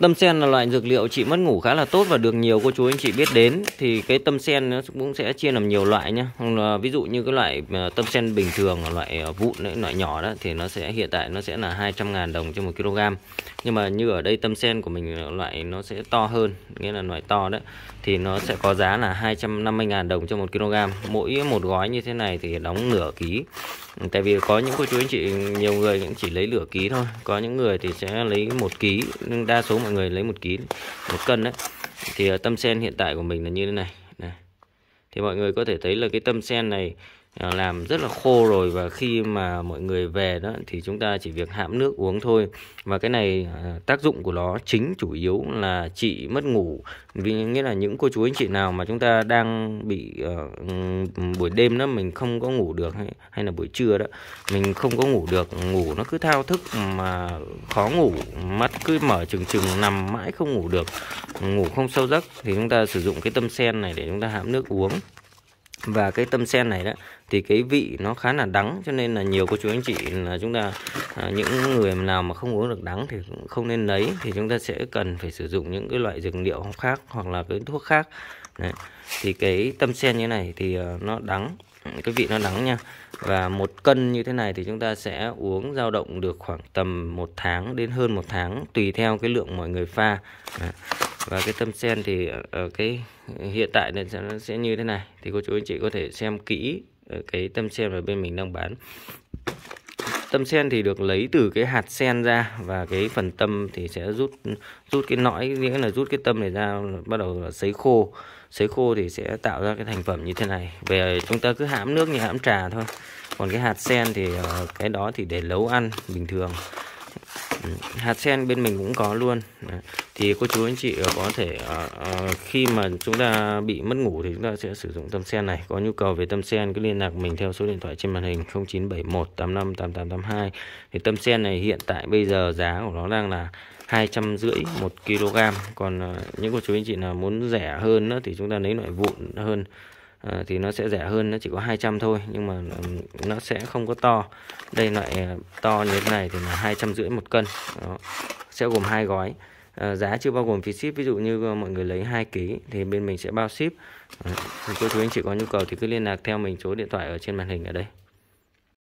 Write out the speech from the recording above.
Tâm sen là loại dược liệu trị mất ngủ khá là tốt và được nhiều cô chú anh chị biết đến thì cái tâm sen nó cũng sẽ chia làm nhiều loại nhá. Ví dụ như cái loại ờ, tâm sen bình thường là loại ờ, vụn đấy, loại nhỏ đó thì nó sẽ hiện tại nó sẽ là 200 000 đồng trên 1 kg. Nhưng mà như ở đây tâm sen của mình ờ, loại nó sẽ to hơn, nghĩa là loại to đấy thì nó sẽ có giá là 250 000 đồng cho 1 kg. Mỗi một gói như thế này thì đóng nửa ký. Tại vì có những cô chú anh chị nhiều người cũng chỉ lấy nửa ký thôi, có những người thì sẽ lấy một ký nhưng đa số mọi người lấy một ký một cân đấy thì ờ, tâm sen hiện tại của mình là như thế này này thì mọi người có thể thấy là cái tâm sen này làm rất là khô rồi và khi mà mọi người về đó thì chúng ta chỉ việc hãm nước uống thôi và cái này à, tác dụng của nó chính chủ yếu là trị mất ngủ vì nghĩa là những cô chú anh chị nào mà chúng ta đang bị uh, buổi đêm đó mình không có ngủ được hay, hay là buổi trưa đó mình không có ngủ được ngủ nó cứ thao thức mà khó ngủ mắt cứ mở chừng chừng nằm mãi không ngủ được ngủ không sâu giấc thì chúng ta sử dụng cái tâm sen này để chúng ta hãm nước uống và cái tâm sen này đó thì cái vị nó khá là đắng cho nên là nhiều cô chú anh chị là chúng ta à, những người nào mà không uống được đắng thì không nên lấy thì chúng ta sẽ cần phải sử dụng những cái loại dược liệu khác hoặc là cái thuốc khác Đấy. thì cái tâm sen như này thì à, nó đắng cái vị nó đắng nha và một cân như thế này thì chúng ta sẽ uống dao động được khoảng tầm một tháng đến hơn một tháng tùy theo cái lượng mọi người pha Đấy và cái tâm sen thì ở ờ, ờ, cái hiện tại nên nó sẽ như thế này thì cô chú anh chị có thể xem kỹ ờ, cái tâm sen mà bên mình đang bán tâm sen thì được lấy từ cái hạt sen ra và cái phần tâm thì sẽ rút rút cái nõi nghĩa là rút cái tâm này ra bắt đầu là sấy khô sấy khô thì sẽ tạo ra cái thành phẩm như thế này về chúng ta cứ hãm nước như hãm trà thôi còn cái hạt sen thì cái đó thì để nấu ăn bình thường hạt sen bên mình cũng có luôn thì cô chú anh chị có thể ờ, ờ, khi mà chúng ta bị mất ngủ thì chúng ta sẽ sử dụng tâm sen này có nhu cầu về tâm sen cứ liên lạc mình theo số điện thoại trên màn hình 0971 85 8882 thì tâm sen này hiện tại bây giờ giá của nó đang là hai trăm rưỡi một kg còn ờ, những cô chú anh chị nào muốn rẻ hơn thì chúng ta lấy loại vụn hơn Ờ, thì nó sẽ rẻ hơn nó chỉ có 200 thôi nhưng mà ừ, nó sẽ không có to đây loại ờ, to như thế này thì là hai trăm rưỡi một cân Đó. sẽ gồm hai gói à, giá chưa bao gồm phí ship ví dụ như mọi người lấy hai ký thì bên mình sẽ bao ship à, cô chú anh chị có nhu cầu thì cứ liên lạc theo mình số điện thoại ở trên màn hình ở đây